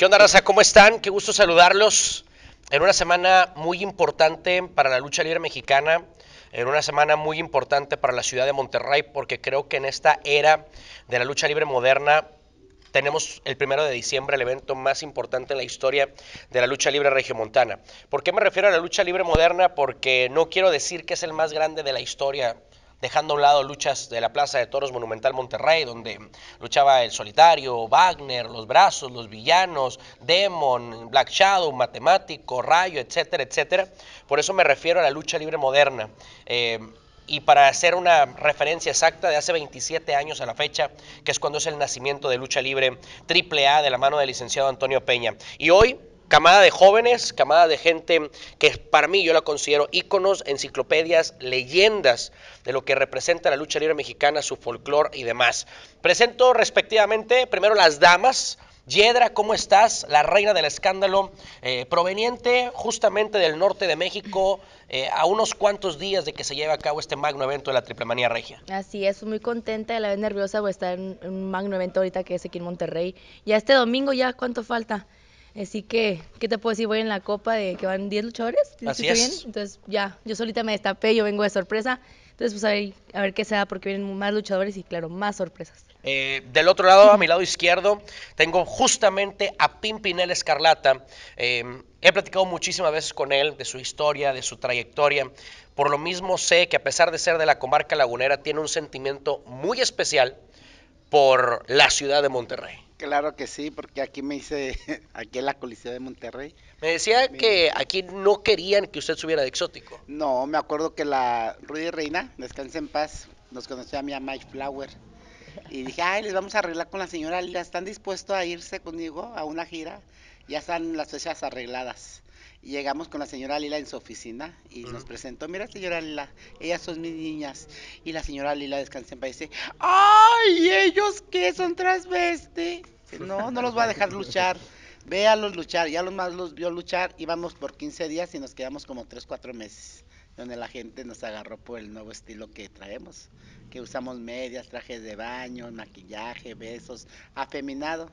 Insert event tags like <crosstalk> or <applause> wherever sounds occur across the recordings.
¿Qué onda, raza? ¿Cómo están? Qué gusto saludarlos en una semana muy importante para la lucha libre mexicana, en una semana muy importante para la ciudad de Monterrey, porque creo que en esta era de la lucha libre moderna tenemos el primero de diciembre el evento más importante en la historia de la lucha libre regiomontana. ¿Por qué me refiero a la lucha libre moderna? Porque no quiero decir que es el más grande de la historia dejando a un lado luchas de la Plaza de Toros Monumental Monterrey, donde luchaba el solitario, Wagner, los brazos, los villanos, Demon, Black Shadow, Matemático, Rayo, etcétera, etcétera. Por eso me refiero a la lucha libre moderna. Eh, y para hacer una referencia exacta de hace 27 años a la fecha, que es cuando es el nacimiento de lucha libre AAA de la mano del licenciado Antonio Peña. Y hoy camada de jóvenes, camada de gente que para mí yo la considero íconos, enciclopedias, leyendas de lo que representa la lucha libre mexicana, su folclor y demás. Presento respectivamente primero las damas. Yedra, ¿cómo estás? La reina del escándalo, eh, proveniente justamente del norte de México, eh, a unos cuantos días de que se lleve a cabo este magno evento de la Triple Manía Regia. Así es, muy contenta, a la vez nerviosa, voy a estar en un magno evento ahorita que es aquí en Monterrey. a este domingo, ¿ya cuánto falta? Así que, ¿qué te puedo decir? Voy en la copa de que van 10 luchadores. Así es. Entonces, ya, yo solita me destapé, yo vengo de sorpresa. Entonces, pues a ver, qué se da, porque vienen más luchadores y, claro, más sorpresas. Eh, del otro lado, a mi lado izquierdo, tengo justamente a Pimpinel Escarlata. Eh, he platicado muchísimas veces con él de su historia, de su trayectoria. Por lo mismo sé que a pesar de ser de la comarca lagunera, tiene un sentimiento muy especial por la ciudad de Monterrey. Claro que sí, porque aquí me hice, <laughs> aquí en la Coliseo de Monterrey. Me decía que aquí no querían que usted subiera de exótico. No, me acuerdo que la Rudy Reina, descanse en paz, nos conoció a mi Mike Flower. Y dije, ay, les vamos a arreglar con la señora Lila, ¿están dispuestos a irse conmigo a una gira? Ya están las fechas arregladas llegamos con la señora Lila en su oficina y nos presentó, mira señora Lila, ellas son mis niñas. Y la señora Lila descansa en paz dice, ¡ay, ellos qué son transveste No, no los voy a dejar luchar. Véalos luchar, ya los más los vio luchar, y vamos por 15 días y nos quedamos como 3, 4 meses, donde la gente nos agarró por el nuevo estilo que traemos, que usamos medias, trajes de baño, maquillaje, besos, afeminado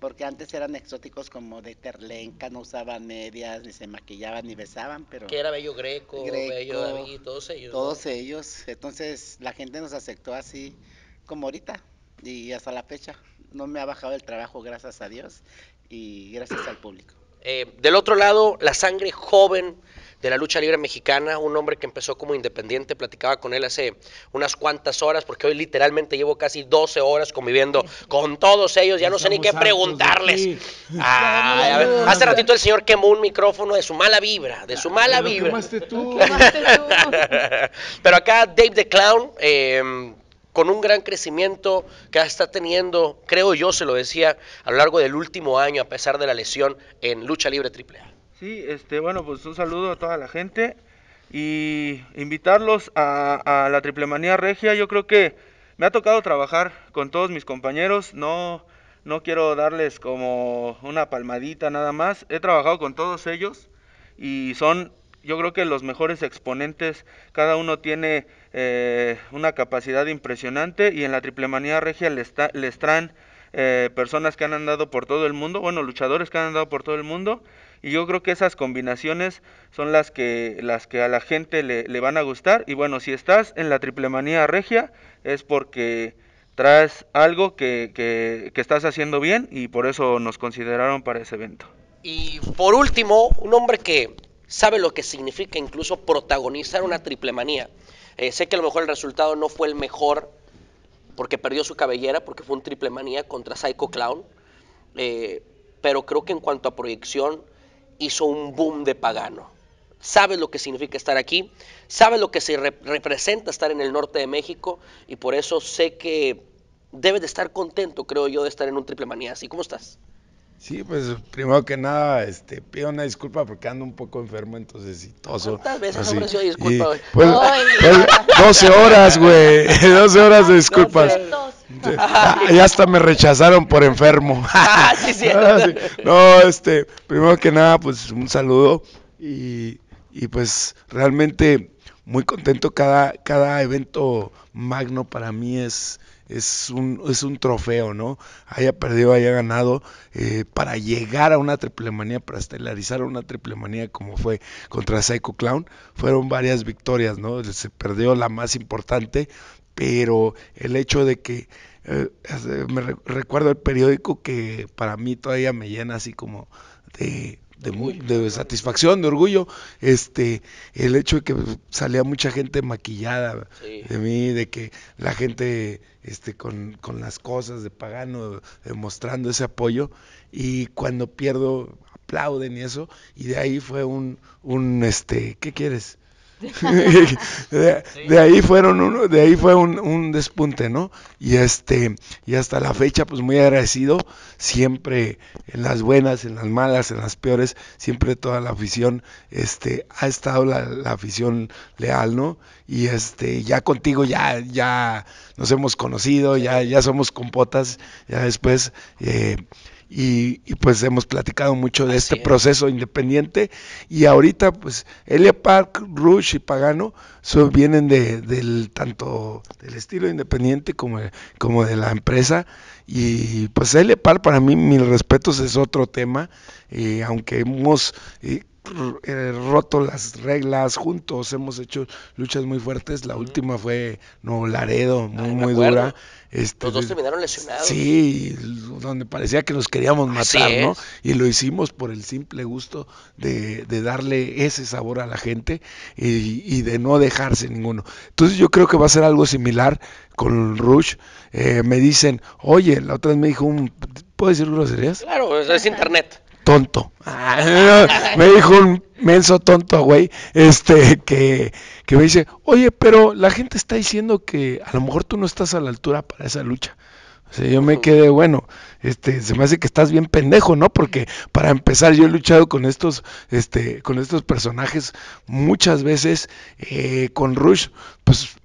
porque antes eran exóticos como de terlenca, no usaban medias, ni se maquillaban, ni besaban, pero... Que era Bello Greco, Greco Bello David, todos ellos. Todos ellos, entonces la gente nos aceptó así como ahorita y hasta la fecha. No me ha bajado el trabajo, gracias a Dios, y gracias al público. Eh, del otro lado, la sangre joven de la lucha libre mexicana, un hombre que empezó como independiente, platicaba con él hace unas cuantas horas, porque hoy literalmente llevo casi 12 horas conviviendo con todos ellos, ya no sé ni qué preguntarles. hace ratito el señor quemó un micrófono de su mala vibra, de su ah, mala vibra. <laughs> Pero acá Dave the Clown... Eh, con un gran crecimiento que está teniendo, creo yo, se lo decía, a lo largo del último año, a pesar de la lesión en Lucha Libre A. Sí, este, bueno, pues un saludo a toda la gente y invitarlos a, a la Triple Manía Regia. Yo creo que me ha tocado trabajar con todos mis compañeros, no, no quiero darles como una palmadita nada más. He trabajado con todos ellos y son, yo creo que los mejores exponentes. Cada uno tiene eh, una capacidad impresionante y en la triple regia les, les traen eh, personas que han andado por todo el mundo, bueno, luchadores que han andado por todo el mundo y yo creo que esas combinaciones son las que, las que a la gente le, van a gustar y bueno, si estás en la triple regia es porque traes algo que, que, que estás haciendo bien y por eso nos consideraron para ese evento. Y por último, un hombre que sabe lo que significa incluso protagonizar una triple manía. Eh, sé que a lo mejor el resultado no fue el mejor porque perdió su cabellera, porque fue un triple manía contra Psycho Clown. Eh, pero creo que en cuanto a proyección hizo un boom de pagano. Sabe lo que significa estar aquí, sabe lo que se representa estar en el norte de México y por eso sé que debe de estar contento, creo yo, de estar en un triple manía. ¿Así cómo estás? Sí, pues primero que nada, este, pido una disculpa porque ando un poco enfermo, entonces ah, y toso. ¿Cuántas veces disculpa, hoy? 12 pues, pues, horas, güey. 12 <laughs> horas de disculpas. Y hasta me rechazaron por enfermo. <laughs> Ah, <laughs> sí. no, este, primero que nada, pues un saludo y, y pues realmente muy contento cada, cada evento magno para mí es es un, es un trofeo, ¿no? Haya perdido, haya ganado, eh, para llegar a una triple manía, para estelarizar una triple manía como fue contra Psycho Clown, fueron varias victorias, ¿no? Se perdió la más importante, pero el hecho de que eh, me recuerdo el periódico que para mí todavía me llena así como de de, muy, de satisfacción, de orgullo, este, el hecho de que salía mucha gente maquillada de mí, de que la gente este, con, con las cosas de pagano, demostrando ese apoyo, y cuando pierdo aplauden y eso, y de ahí fue un, un este, ¿qué quieres? <laughs> de, ahí fueron uno, de ahí fue un, despunte, ¿no? Y este y hasta la fecha pues muy agradecido siempre en las buenas, en las malas, en las peores, siempre toda la afición este ha estado la, la afición leal, ¿no? Y este ya contigo ya ya nos hemos conocido, ya ya somos compotas, ya después eh, y, pues hemos platicado mucho de este proceso independiente y ahorita pues Elia Park, Rush y Pagano vienen de, del tanto del estilo independiente como, como de la empresa y pues El Park para mí mis respetos es otro tema, eh, aunque hemos... Eh, eh, roto las reglas juntos, hemos hecho luchas muy fuertes. La última fue no Laredo, muy muy dura. Este, Los dos terminaron lesionados. Sí, donde parecía que nos queríamos matar, ¿no? Y lo hicimos por el simple gusto de, darle ese sabor a la gente y, y, de no dejarse ninguno. Entonces yo creo que va a ser algo similar con Rush. Eh, me dicen, oye, la otra vez me dijo un... ¿Puedo decir groserías? Claro, es internet tonto. Ah. <laughs> me dijo un menso tonto, güey, este, que, me dice, oye, pero la gente está diciendo que a lo mejor tú no estás a la altura para esa lucha. O sea, yo me quedé, bueno, este, se me hace que estás bien pendejo, ¿no? Porque para empezar yo he luchado con estos, este, con estos personajes muchas veces, eh, con Rush, pues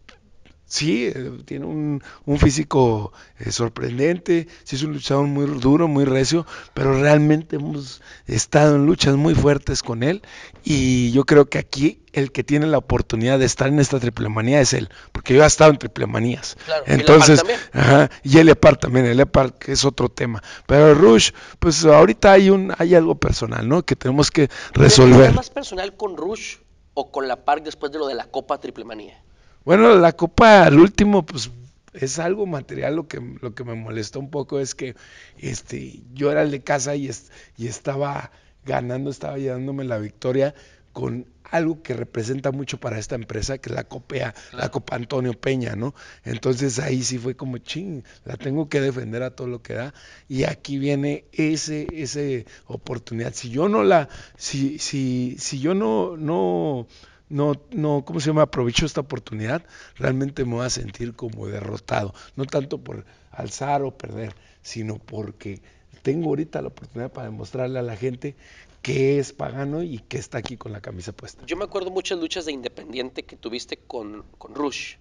sí, eh, tiene un, físico eh, sorprendente, sí es un luchador muy duro, muy recio, pero realmente hemos estado en luchas muy fuertes con él y yo creo que aquí el que tiene la oportunidad de estar en esta triple manía es él, porque yo he estado en triple manías. Entonces, y, ajá, y el EPAR también, el EPAR que es otro tema. Pero Rush, pues ahorita hay un hay algo personal, ¿no? Que tenemos que resolver. ¿Es más personal con Rush o con la Park después de lo de la Copa Triple Manía? Bueno, la copa al último, pues es algo material lo que, lo que me molestó un poco es que este, yo era el de casa y, y estaba ganando, estaba llevándome la victoria con algo que representa mucho para esta empresa, que es la Copea, la Copa Antonio Peña, ¿no? Entonces ahí sí fue como ching, la tengo que defender a todo lo que da. Y aquí viene ese, ese oportunidad. Si yo no la, si, si, si yo no, no no, no, ¿cómo se llama? Aprovecho esta oportunidad, realmente me voy a sentir como derrotado, no tanto por alzar o perder, sino porque tengo ahorita la oportunidad para demostrarle a la gente que es pagano y que está aquí con la camisa puesta. Yo me acuerdo muchas luchas de independiente que tuviste con, con Rush.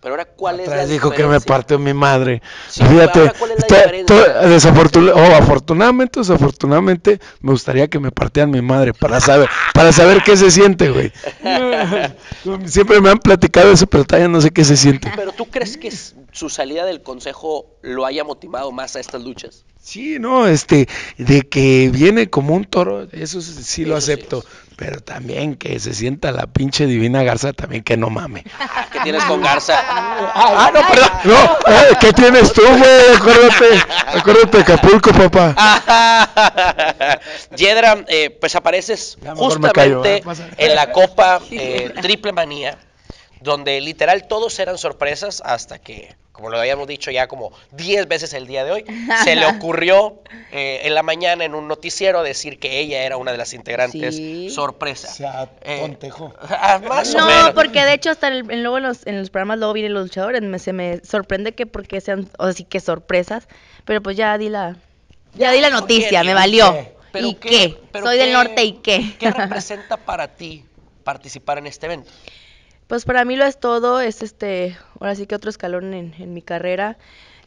Pero ahora, ¿cuál es la dijo que me partió mi madre. Fíjate, oh, afortunadamente, desafortunadamente, me gustaría que me partieran mi madre para saber, para saber qué se siente, güey. <laughs> Siempre me han platicado eso, pero todavía no sé qué se siente. Pero ¿tú crees que su salida del consejo lo haya motivado más a estas luchas? Sí, no, este, de que viene como un toro, eso sí, lo acepto. Pero también que se sienta la pinche divina Garza, también que no mame. <laughs> ¿Qué tienes con Garza? ah, ah no, perdón. Ah. No, eh, ¿qué tienes tú, güey? Acuérdate, acuérdate Acapulco, papá. <laughs> Yedra, eh, pues apareces justamente en la Copa eh, <laughs> Triple Manía, donde literal todos eran sorpresas hasta que como lo habíamos dicho ya como 10 veces el día de hoy, se le <laughs> ocurrió eh, en la mañana en un noticiero decir que ella era una de las integrantes sí. sorpresa. Se atontejó. Eh, ah, no, porque de hecho hasta luego en los, programas luego vienen los luchadores, se me sorprende que porque sean, o sí que sorpresas, pero pues ya di la, ya, di la noticia, me valió. ¿Y qué? Soy del norte y qué. ¿Qué <laughs> representa para ti participar en este evento? Pues para mí lo es todo, es este, ahora sí que otro escalón en, mi carrera.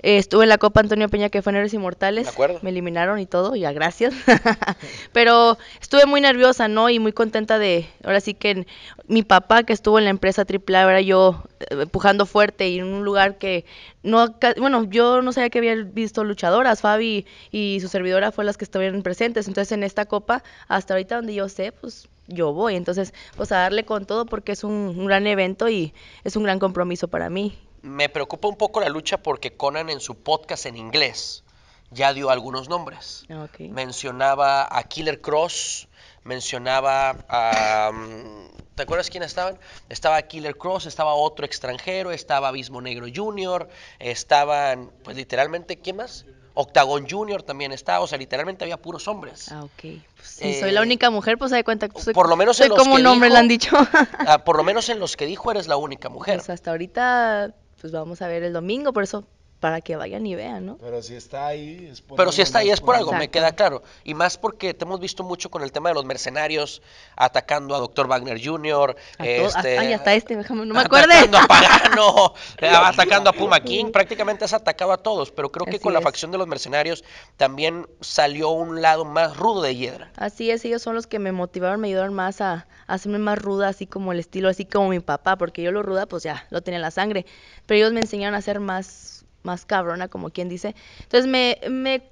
Eh, estuve en la Copa Antonio Peña que fue en Inmortales. Me, eliminaron y todo, ya gracias. <laughs> Pero estuve muy nerviosa, ¿no? Y muy contenta de, ahora sí que mi papá que estuvo en la empresa AAA, ahora yo eh, empujando fuerte y en un lugar que no, bueno, yo no sabía que había visto luchadoras, Fabi y su servidora fue las que estuvieron presentes. Entonces en esta Copa, hasta ahorita donde yo sé, pues yo voy. Entonces, pues a darle con todo porque es un, gran evento y es un gran compromiso para mí. Me preocupa un poco la lucha porque Conan en su podcast en inglés ya dio algunos nombres. Ah, mencionaba a Killer Cross, mencionaba a... Mm, ¿Te acuerdas quién estaban? Estaba Killer Cross, estaba otro extranjero, estaba Abismo Negro Jr., estaban, pues literalmente, ¿quién más? Octagon Junior también está, o sea, literalmente había puros hombres. Ah, ok. Pues soy la eh, única mujer, pues da cuenta pues, que soy, como un hombre, le han dicho. <laughs> Ah, por lo menos en los que dijo eres la única mujer. Pues hasta ahorita, pues vamos a ver el domingo, por eso para que vayan y vean, ¿no? Pero si está ahí, es por Pero si está ahí es por algo, me queda claro. Y más porque te hemos visto mucho con el tema de los mercenarios, atacando a Dr. Wagner Jr., este, ay, hasta este, no me acuerdo. Atacando a Pagano, <laughs> eh, atacando a Puma King, prácticamente has atacado a todos, pero creo que con la facción de los mercenarios también salió un lado más rudo de Hiedra. Así es, ellos son los que me motivaron, me ayudaron más a, a hacerme más ruda, así como el estilo, así como mi papá, porque yo lo ruda, pues ya, lo tenía en la sangre, pero ellos me enseñaron a ser más más cabrona, como quien dice. Entonces eh, me,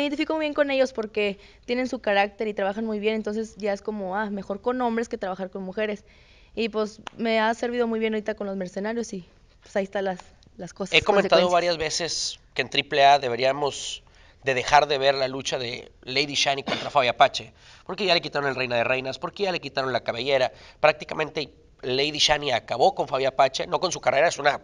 identifico muy bien con ellos porque tienen su carácter y trabajan muy bien, entonces ya es como, ah, mejor con hombres que trabajar con mujeres. Y pues me ha servido muy bien ahorita con los mercenarios y pues ahí están las, las cosas. He comentado varias veces que en AAA deberíamos de dejar de ver la lucha de Lady Shani contra Fabi Apache, porque ya le quitaron el Reina de Reinas, porque ya le quitaron la cabellera, prácticamente Lady Shani acabó con Fabi Apache, no con su carrera, es una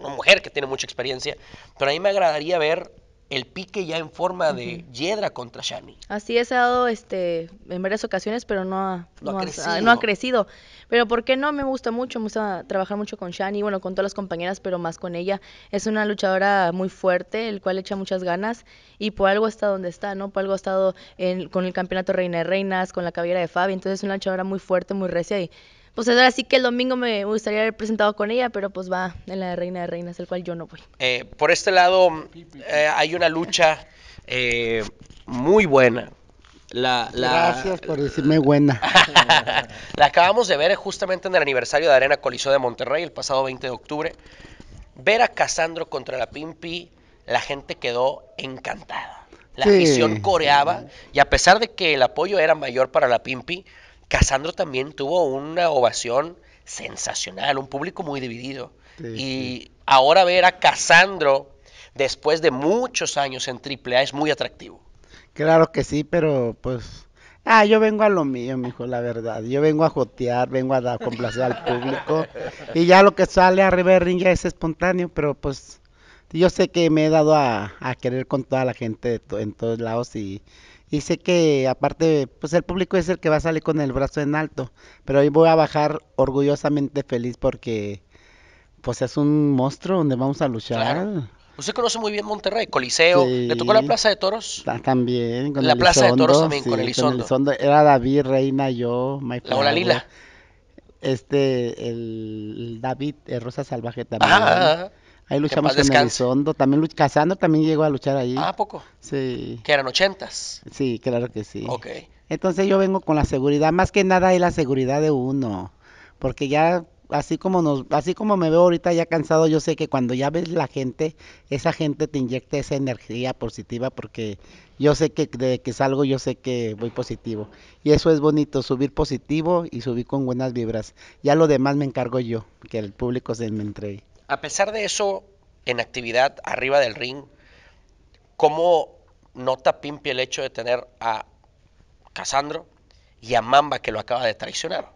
una mujer que tiene mucha experiencia, pero a mí me agradaría ver el pique ya en forma de Yedra contra Shani. Así es, ha dado este, en varias ocasiones, pero no ha, no, ha crecido. Pero ¿por qué no? Me gusta mucho, me gusta trabajar mucho con Shani, bueno, con todas las compañeras, pero más con ella. Es una luchadora muy fuerte, el cual echa muchas ganas y por algo está donde está, ¿no? Por algo ha estado en, con el campeonato Reina de Reinas, con la cabellera de Fabi, entonces es una luchadora muy fuerte, muy recia y pues ahora sí que el domingo me gustaría haber presentado con ella, pero pues va en la Reina de Reinas, el cual yo no voy. Eh, por este lado eh, hay una lucha eh, muy buena. Gracias por decirme buena. <laughs> la acabamos de ver justamente en el aniversario de Arena Coliseo de Monterrey, el pasado 20 de octubre. Ver a Casandro contra la Pimpi, la gente quedó encantada. La visión coreaba, y a pesar de que el apoyo era mayor para la Pimpi, Casandro también tuvo una ovación sensacional, un público muy dividido. y ahora ver a Casandro después de muchos años en AAA es muy atractivo. Claro que sí, pero pues... Ah, yo vengo a lo mío, mijo, la verdad. Yo vengo a jotear, vengo a dar complacer al público. <laughs> Y ya lo que sale a del ring ya es espontáneo, pero pues yo sé que me he dado a, querer con toda la gente en todos lados y y sé que aparte, pues el público es el que va a salir con el brazo en alto. Pero hoy voy a bajar orgullosamente feliz porque pues es un monstruo donde vamos a luchar. Usted conoce muy bien Monterrey, Coliseo, le tocó la Plaza de Toros. También, con La Plaza de Toros también, con Era David, Reina, yo, My La Hola Lila. Este, el David, el Rosa Salvaje también. ajá. Ahí luchamos con Elizondo. También Casandro también llegó a luchar ahí. Ah, poco. Sí. Que eran ochentas. Sí, claro que sí. Ok. Entonces yo vengo con la seguridad, más que nada hay la seguridad de uno, porque ya así como nos, así como me veo ahorita ya cansado, yo sé que cuando ya ves la gente, esa gente te inyecta esa energía positiva porque yo sé que de que salgo, yo sé que voy positivo. Y eso es bonito, subir positivo y subir con buenas vibras. Ya lo demás me encargo yo, que el público se me entregue. A pesar de eso, en actividad arriba del ring, ¿cómo nota Pimpi el hecho de tener a Casandro y a Mamba que lo acaba de traicionar?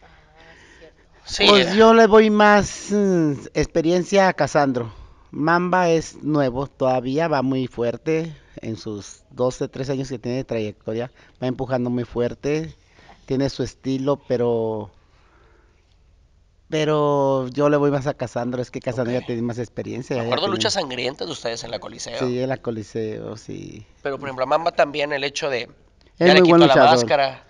Ah, pues eh. yo le voy más mm, experiencia a Casandro. Mamba es nuevo todavía, va muy fuerte en sus 12, 13 años que tiene de trayectoria, va empujando muy fuerte, tiene su estilo, pero pero yo le voy más a Casandro es que Casandro ya tiene más experiencia. Me luchas sangrientas de ustedes en la Coliseo. Sí, en la Coliseo, sí. Pero por ejemplo, a Mamba también el hecho de. ya le quitó la máscara,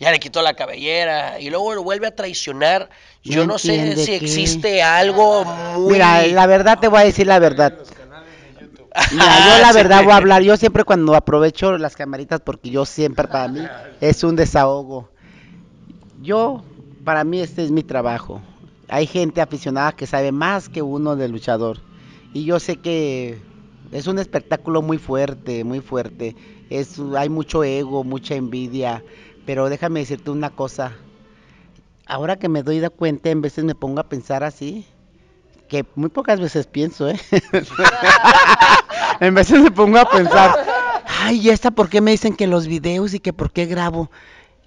ya le quitó la cabellera, y luego lo vuelve a traicionar. Yo no, sé si existe algo muy. Mira, la verdad te voy a decir la verdad. <laughs> Mira, yo la <laughs> verdad voy a hablar. Yo siempre cuando aprovecho las camaritas, porque yo siempre para mí <laughs> es un desahogo. Yo, para mí este es mi trabajo hay gente aficionada que sabe más que uno del luchador. Y yo sé que es un espectáculo muy fuerte, muy fuerte. hay mucho ego, mucha envidia. Pero déjame decirte una cosa. Ahora que me doy de cuenta, en veces me pongo a pensar así. Que muy pocas veces pienso, ¿eh? <laughs> en veces me pongo a pensar. Ay, ¿y está. por qué me dicen que los videos y que por qué grabo?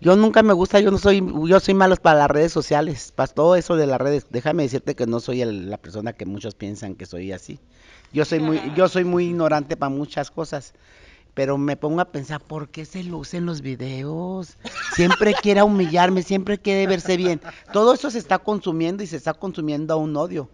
Yo nunca me gusta, yo no soy, yo soy malo para las redes sociales, para todo eso de las redes. Déjame decirte que no soy la persona que muchos piensan que soy así. Yo soy muy, yo soy muy ignorante para muchas cosas pero me pongo a pensar, ¿por qué se lucen los videos? Siempre quiere humillarme, siempre quiere verse bien. Todo eso se está consumiendo y se está consumiendo a un odio.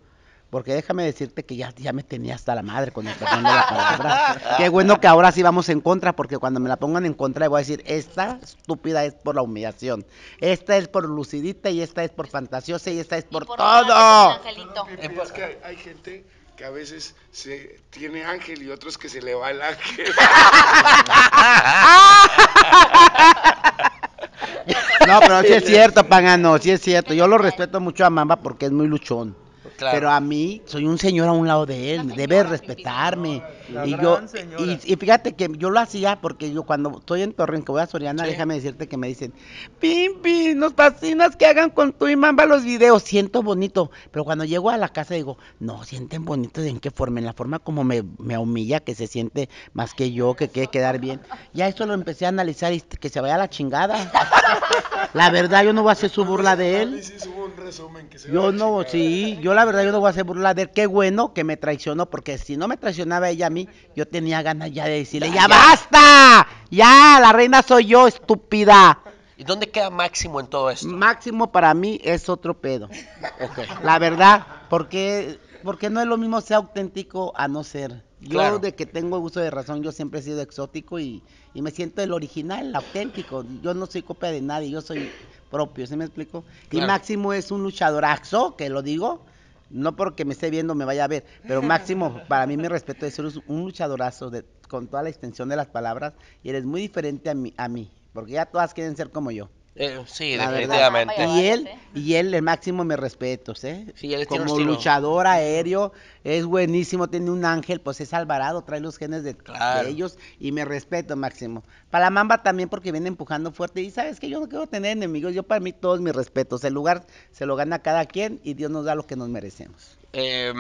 Porque déjame decirte que ya, ya me tenía hasta la madre con el perdón de la palabra. Qué bueno que ahora sí vamos en contra, porque cuando me la pongan en contra le voy a decir, esta estúpida es por la humillación, esta es por lucidita y esta es por fantasiosa y esta es por, todo. hay, gente que a veces se tiene ángel y otros que se le va el ángel. <laughs> no, pero sí es cierto, <laughs> Pagano, sí es cierto. Yo lo respeto mucho a Mamba porque es muy luchón. Pero a mí, soy un señor a un lado de él, debe respetarme y yo y, fíjate que yo lo hacía porque yo cuando estoy en Torreón que voy a Soriana, déjame decirte que me dicen, "Pimpi, nos fascinas que hagan con tu y va los videos, siento bonito." Pero cuando llego a la casa digo, "No, sienten bonito en qué forma, en la forma como me, me humilla que se siente más que yo, que quiere quedar bien." Ya eso lo empecé a analizar y que se vaya a la chingada. <laughs> la verdad yo no voy a hacer su burla de él. Yo no, sí, yo la verdad yo no voy a hacer burla de él. Qué bueno que me traicionó porque si no me traicionaba ella a mí yo tenía ganas ya de decirle, ya, basta, ya, la reina soy yo, estúpida. ¿Y dónde queda Máximo en todo esto? Máximo para mí es otro pedo. La verdad, porque, porque no es lo mismo ser auténtico a no ser. Yo claro. de que tengo uso de razón, yo siempre he sido exótico y, me siento el original, el auténtico. Yo no soy copia de nadie, yo soy propio, ¿se me explico Y Máximo es un axo que lo digo, no porque me esté viendo me vaya a ver, pero <laughs> Máximo, para mí mi respeto es ser un luchadorazo con toda la extensión de las palabras y eres muy diferente a a mí, porque ya todas quieren ser como yo. Eh, sí, definitivamente. Y él, y él, el máximo me respeto ¿eh? Sí, él Como luchador aéreo, es buenísimo, tiene un ángel, pues es Alvarado, trae los genes de, ellos y me respeto, máximo. Para la Mamba también porque viene empujando fuerte y sabes que yo no quiero tener enemigos, yo para mí todos mis respetos, el lugar se lo gana cada quien y Dios nos da lo que nos merecemos. Eh,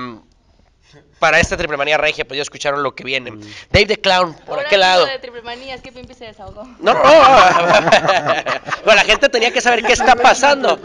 para esta triple manía regia, pues ya escucharon lo que viene. Mm. Dave the Clown, ¿por qué lado? de triple manía, es que Pimpi se desahogó. No, no. <laughs> la gente tenía que saber qué está pasando.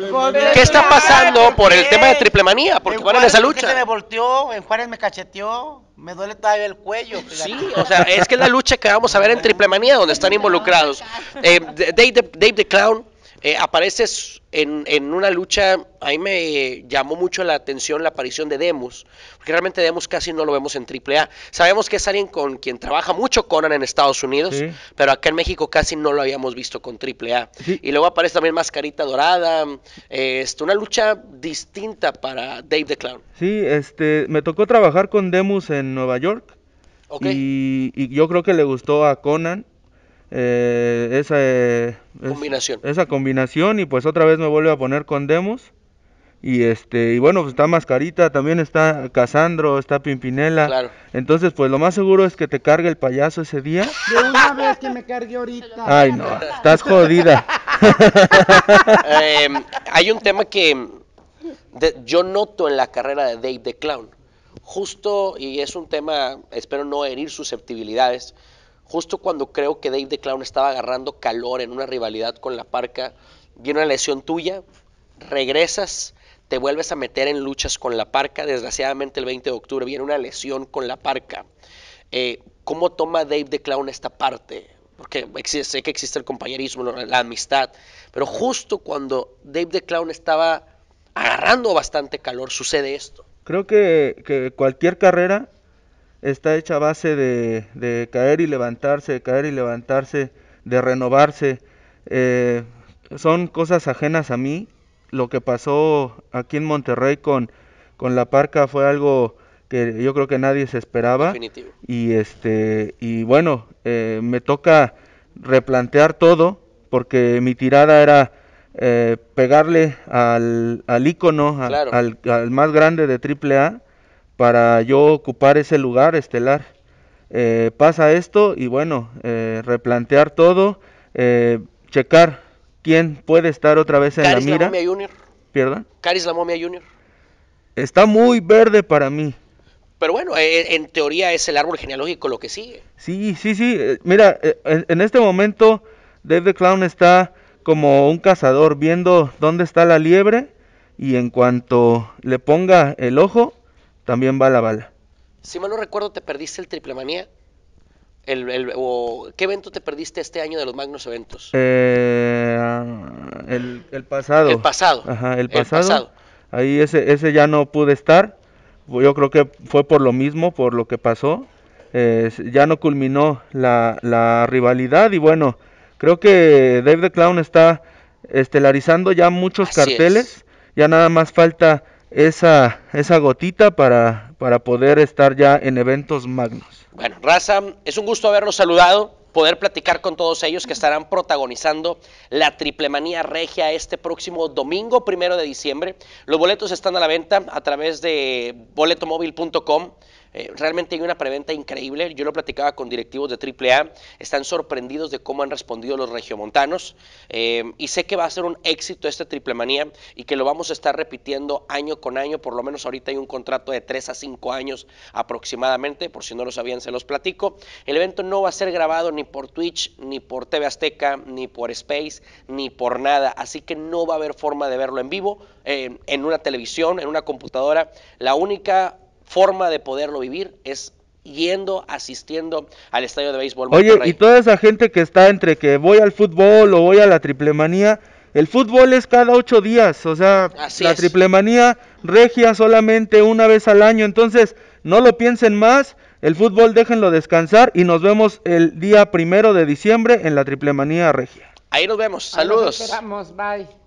¿Qué está pasando por el tema de triple manía? Porque van en esa lucha. Se me volteó, en Juárez me cacheteó. Me duele todavía el cuello. Sí, o sea, es que es la lucha que vamos a ver en Triple Manía, donde están <laughs> involucrados. Eh, Dave, Dave the Clown, eh, apareces en, en, una lucha, ahí me llamó mucho la atención la aparición de Demos, porque realmente Demos casi no lo vemos en AAA. Sabemos que es alguien con quien trabaja mucho Conan en Estados Unidos, pero acá en México casi no lo habíamos visto con AAA. Y luego aparece también Mascarita Dorada, eh, este, una lucha distinta para Dave the Clown. Sí, este, me tocó trabajar con Demus en Nueva York. Y, y yo creo que le gustó a Conan eh, esa, eh, combinación. esa combinación y pues otra vez me vuelve a poner con demos. Y este y bueno, pues está Mascarita, también está Casandro, está Pimpinela. Entonces, pues lo más seguro es que te cargue el payaso ese día. De una vez que me cargue ahorita. Ay, no, estás jodida. <laughs> Em, hay un tema que yo noto en la carrera de Dave the Clown. Justo, y es un tema, espero no herir susceptibilidades, justo cuando creo que Dave Clown estaba agarrando calor en una rivalidad con la Parca, viene una lesión tuya, regresas, te vuelves a meter en luchas con la Parca, desgraciadamente el 20 de octubre viene una lesión con la Parca. Eh, ¿Cómo toma Dave Clown esta parte? Porque sé que existe el compañerismo, la amistad, pero justo cuando Dave Clown estaba agarrando bastante calor, sucede esto. Creo que cualquier carrera está hecha a base de, caer y levantarse, de caer y levantarse, de renovarse. Eh, son cosas ajenas a mí. Lo que pasó aquí en Monterrey con, con la parca fue algo que yo creo que nadie se esperaba. Definitivo. Y este y bueno, eh, me toca replantear todo porque mi tirada era eh, pegarle al, al ícono, al, al, más grande de AAA para yo ocupar ese lugar estelar. Eh, pasa esto y bueno, eh, replantear todo, eh, checar quién puede estar otra vez en la mira. La momia Junior. ¿Perdón? Caris la momia Junior. Está muy verde para mí. Pero bueno, en teoría es el árbol genealógico lo que sigue. Sí, sí, sí. Mira, en este momento Dave the Clown está como un cazador viendo dónde está la liebre y en cuanto le ponga el ojo, también va la bala. Si mal no recuerdo, te perdiste el Triple Manía. El, el, o, ¿Qué evento te perdiste este año de los magnos eventos? Eh, ah, el, el, pasado. El pasado. Ajá, el pasado. Ahí ese, ese ya no pude estar. Yo creo que fue por lo mismo, por lo que pasó. Eh, ya no culminó la, la, rivalidad y bueno, creo que Dave the Clown está estelarizando ya muchos carteles. Ya nada más falta esa, esa gotita para, para poder estar ya en eventos magnos. Bueno, Raza, es un gusto haberlos saludado, poder platicar con todos ellos que estarán protagonizando la manía Regia este próximo domingo, primero de diciembre. Los boletos están a la venta a través de boletomóvil.com eh, realmente hay una preventa increíble. Yo lo platicaba con directivos de AAA. Están sorprendidos de cómo han respondido los regiomontanos. Eh, y sé que va a ser un éxito este triple manía y que lo vamos a estar repitiendo año con año. Por lo menos ahorita hay un contrato de 3 a 5 años aproximadamente. Por si no lo sabían, se los platico. El evento no va a ser grabado ni por Twitch, ni por TV Azteca, ni por Space, ni por nada. Así que no va a haber forma de verlo en vivo, eh, en una televisión, en una computadora. La única forma de poderlo vivir es yendo, asistiendo al estadio de béisbol. Oye, y toda esa gente que está entre que voy al fútbol o voy a la triplemanía, el fútbol es cada ocho días, o sea, la triplemanía regia solamente una vez al año, entonces no lo piensen más. El fútbol déjenlo descansar y nos vemos el día primero de diciembre en la Triplemanía Regia. Ahí nos vemos. Saludos. Nos esperamos. Bye.